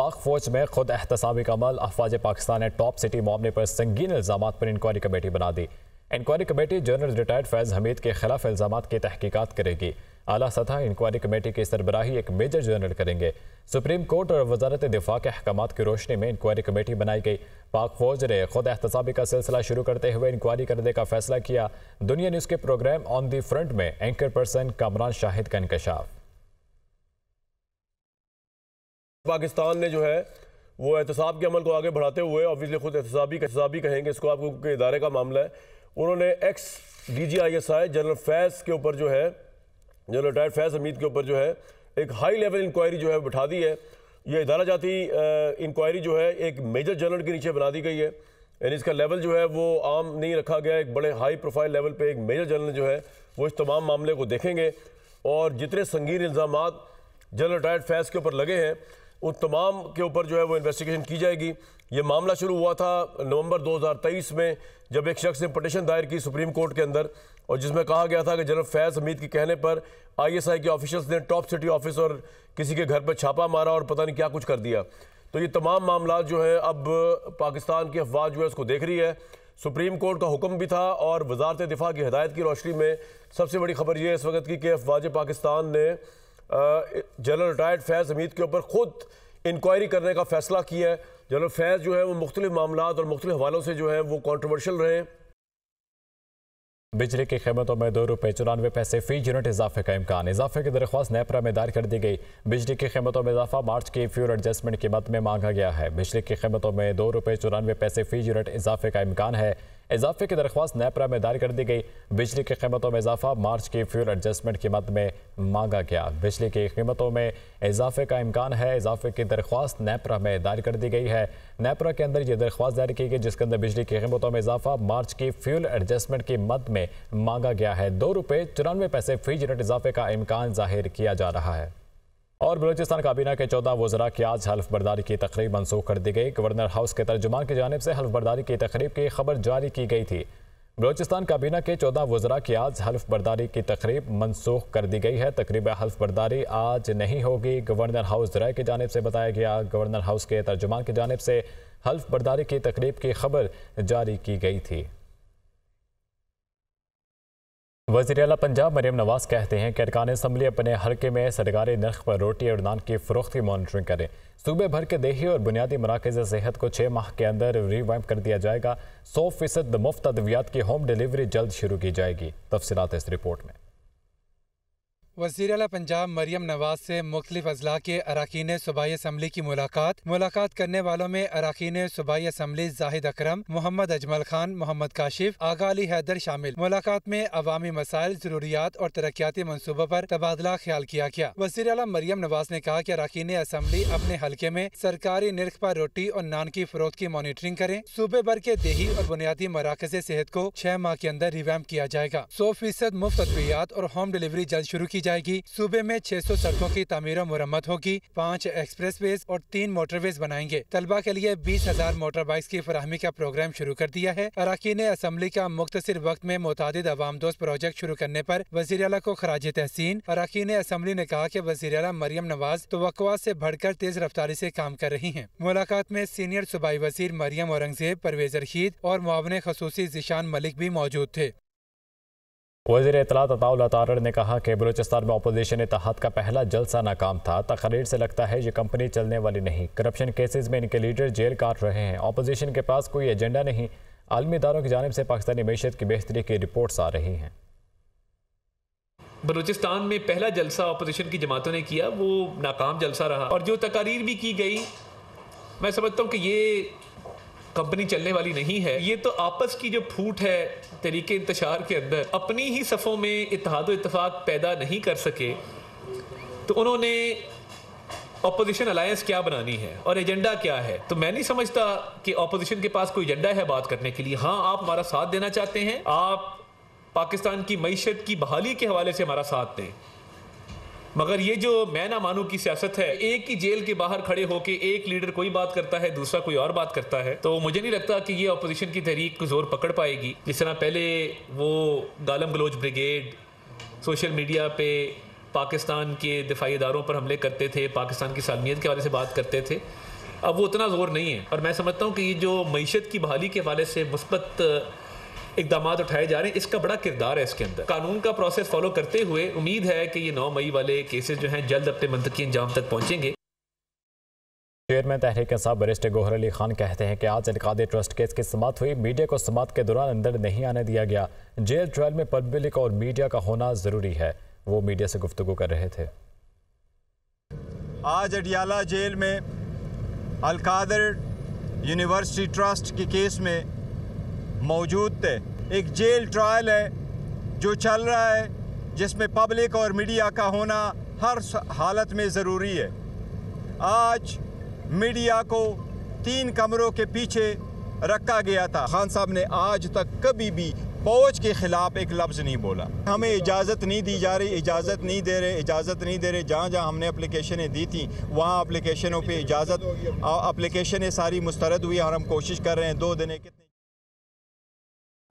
पाक फौज में खुद एहतसाबी का अमल अफवाज पाकिस्तान ने टॉप सिटी मामले पर संगीन इल्जाम पर इंक्वायरी कमेटी बना दी inquiry committee general retired Faiz Hameed के खिलाफ इल्जाम की तहकीकत करेगी अला सतह इंक्वायरी कमेटी की सरबराही एक मेजर जनरल करेंगे सुप्रीम कोर्ट और वजारत दिफा के अहकाम की रोशनी में इंक्वायरी कमेटी बनाई गई पाक फौज ने खुद एहतसाबी का सिलसिला शुरू करते हुए इंक्वायरी करने का फैसला किया दुनिया न्यूज़ के प्रोग्राम ऑन दी फ्रंट में एंकर पर्सन कामरान शाहिद का इंकशाफ़ पाकिस्तान ने जो है वो एहतसाब के अमल को आगे बढ़ाते हुए ऑब्वियसली खुद एहतसाबी एहतसाबी कहेंगे इसको आपको के इदारे का मामला है उन्होंने एक्स डी जी आई एस आई जनरल फैज़ के ऊपर जो है जनरल रिटायर्ड फैज़ हमीद के ऊपर जो है एक हाई लेवल इंक्वायरी जो है बिठा दी है ये इदारा जाती इंक्वायरी जो है एक मेजर जनरल के नीचे बना दी गई है यानी इसका लेवल जो है वो आम नहीं रखा गया एक बड़े हाई प्रोफाइल लेवल पर एक मेजर जनरल जो है वो इस तमाम मामले को देखेंगे और जितने संगीन इल्ज़ाम जनरल रिटायर्ड फैज़ के ऊपर लगे हैं उन तमाम के ऊपर जो है वो इन्वेस्टिगेशन की जाएगी ये मामला शुरू हुआ था नवंबर 2023 में जब एक शख्स ने पटिशन दायर की सुप्रीम कोर्ट के अंदर और जिसमें कहा गया था कि जनरल फैज़ हमीद के कहने पर आईएसआई के ऑफिसर्स ने टॉप सिटी ऑफिस और किसी के घर पर छापा मारा और पता नहीं क्या कुछ कर दिया तो ये तमाम मामला जो है अब पाकिस्तान की अफवाह जो है उसको देख रही है सुप्रीम कोर्ट का हुक्म भी था और वजारत दिफा की हदायत की रोशनी में सबसे बड़ी खबर यह इस वक्त की कि अफवाज पाकिस्तान ने जनरल रिटायर्ड फैज़ हमीद के ऊपर ख़ुद इंक्वायरी करने का फ़ैसला किया है जनरल फैज़ जो है वो मुख्तलिफ मामला और मुख्तलिफ हवालों से जो है वो कॉन्ट्रोवर्शल रहे बिजली की कीमतों में दो रुपये चौरानवे पैसे फी यूनिट इजाफे का इम्कान इजाफे की दरख्वास्त नेपरा में दायर कर दी गई बिजली की कीमतों में इजाफा मार्च की फ्यूल एडजस्टमेंट कीमत में मांगा गया है बिजली की कीमतों में दो रुपये चौरानवे पैसे फी यूनिट इजाफे का इम्कान है इजाफे की दरख्वास्त नैपरा में दायर कर दी गई बिजली की कीमतों में इजाफा मार्च की फ्यूल एडजस्टमेंट कीमत में मांगा गया बिजली की कीमतों में इजाफे का इम्कान है इजाफे की दरख्वास्त नैपरा में दायर कर दी गई है नैपरा के अंदर यह दरख्वास्त दायर की गई जिसके अंदर बिजली की कीमतों में इजाफा मार्च की फ्यूल एडजस्टमेंट की मद में मांगा गया है दो रुपये चौरानवे पैसे फी यूनिट इजाफे का इम्कान जाहिर किया जा रहा है और बलोचिस्तान काबीना के चौदह वजरा की आज हल्फ बर्दारी की तकरीब मनसूख कर दी गई गवर्नर हाउस के तर्जुमान की जानब से हल्फ बर्दारी की तकरीब की खबर जारी की गई थी बलोचिस्तान काबीना के चौदह वजरा की आज हल्फ बर्दारी की तकरीब मनसूख कर दी गई है तकरीब हल्फ बर्दारी आज नहीं होगी गवर्नर हाउस जराए की जानब से बताया गया गवर्नर हाउस के तर्जुमान की जानब से हल्फ बर्दारी की तकरीब की खबर जारी की गई थी वजीर अला पंजाब मरीम नवाज कहते हैं कि अरकान इसम्बली अपने हल्के में सरकारी नर्ख पर रोटी और नान की फरोख्त की मॉनिटरिंग करें सूबे भर के देही और बुनियादी मराकज सेहत को छः माह के अंदर रिवाइव कर दिया जाएगा सौ फीसद मुफ्त अद्वियात की होम डिलीवरी जल्द शुरू की जाएगी तफसीत इस रिपोर्ट में वजीर अला पंजाब मरियम नवाज से मुख्तलिफ अजला के अरकान सूबाई असम्बली की मुलाकात मुलाकात करने वालों में अरकान सूबाई असम्बली जाहिद अक्रम मोहम्मद अजमल खान मोहम्मद काशिफ आगा अली हैदर शामिल मुलाकात में अवामी मसाइल जरूरियात और तरक्याती मनसूबों पर तबादला ख्याल किया गया वजीर अला मरियम नवाज ने कहा की अरकान असम्बली अपने हल्के में सरकारी नर्ख आरोप रोटी और नान की फरोख की मॉनिटरिंग करे सूबे भर के देही और बुनियादी मराकज सेहत को छह माह के अंदर रिवैम किया जाएगा सौ फीसद मुफ्त अद्वियात और होम डिलीवरी जल्द शुरू की जाए जाएगी सूबे में 600 सड़कों की तमीर मरम्मत होगी पाँच एक्सप्रेस वेज और तीन मोटरवेज बनाएंगे तलबा के लिए बीस हजार मोटर बाइक की फरहमी का प्रोग्राम शुरू कर दिया है अरकान असम्बली का मुख्तर वक्त में मुतद अवाम दोस्त प्रोजेक्ट शुरू करने आरोप वजी अला को खराज तहसीन अराकीन असम्बली ने कहा की वजी अला मरियम नवाज तो ऐसी बढ़कर तेज रफ्तारी ऐसी काम कर रही है मुलाकात में सीनियर सूबाई वजीर मरियम औरंगजेब परवेज रशीद और मुआवन खसूसी जिशान मलिक भी मौजूद थे वजीर इतलात अताउल तारड़ ने कहा कि बलूचिस्तान में अपोजिशन इतिहाद का पहला जलसा नाकाम था तकरीर से लगता है ये कंपनी चलने वाली नहीं करप्शन केसेस में इनके लीडर जेल काट रहे हैं अपोजिशन के पास कोई एजेंडा नहीं आलमी इदारों की जानब से पाकिस्तानी मीशत की बेहतरी की रिपोर्ट्स आ रही हैं बलूचिस्तान में पहला जलसा अपोजिशन की जमातों ने किया वो नाकाम जलसा रहा और जो तकारीर भी की गई मैं समझता हूँ कि ये कंपनी चलने वाली नहीं है ये तो आपस की जो फूट है तरीके इंतशार के अंदर अपनी ही सफ़ों में इतिहाद इतफाक़ पैदा नहीं कर सके तो उन्होंने अपोजिशन अलायंस क्या बनानी है और एजेंडा क्या है तो मैं नहीं समझता कि अपोजिशन के पास कोई एजेंडा है बात करने के लिए हाँ आप हमारा साथ देना चाहते हैं आप पाकिस्तान की मीशत की बहाली के हवाले से हमारा साथ दें मगर ये जो मैं ना मानू की सियासत है एक ही जेल के बाहर खड़े होकर एक लीडर कोई बात करता है दूसरा कोई और बात करता है तो मुझे नहीं लगता कि ये अपोजिशन की तहरीक को जोर पकड़ पाएगी जिस तरह पहले वो गालम बलोच ब्रिगेड सोशल मीडिया पे पाकिस्तान के दिफाई इदारों पर हमले करते थे पाकिस्तान की सालमियत के हवाले से बात करते थे अब वो उतना ज़ोर नहीं है और मैं समझता हूँ कि ये जो मीशत की बहाली के हवाले से मुस्बत इकदाम उठाए जा रहे हैं इसका बड़ा किरदार है इसके अंदर कानून का प्रोसेस फॉलो करते हुए उम्मीद है कि ये नौ मई वाले केसेज जो हैं जल्द अपने मंतकी अंजाम तक पहुँचेंगे चेयरमैन तहरीक साहब बरिस्ट गोहर अली खान कहते हैं कि आज इनकादी ट्रस्ट केस की समाप्त हुई मीडिया को समात के दौरान अंदर नहीं आने दिया गया जेल ट्रायल में पब्लिक और मीडिया का होना ज़रूरी है वो मीडिया से गुफ्तु कर रहे थे आज अडियाला जेल में अलकादर यूनिवर्सिटी ट्रस्ट के केस में मौजूद थे एक जेल ट्रायल है जो चल रहा है जिसमें पब्लिक और मीडिया का होना हर हालत में ज़रूरी है आज मीडिया को तीन कमरों के पीछे रखा गया था खान साहब ने आज तक कभी भी फौज के ख़िलाफ़ एक लफ्ज़ नहीं बोला हमें इजाज़त नहीं दी जा रही इजाज़त नहीं दे रहे इजाज़त नहीं दे रहे जहाँ जहाँ हमने अप्लीकेशनें दी थी वहाँ अप्लीकेशनों पर इजाज़त अप्लीकेशनें सारी मुस्तरद हुई और हम कोशिश कर रहे हैं दो दिन के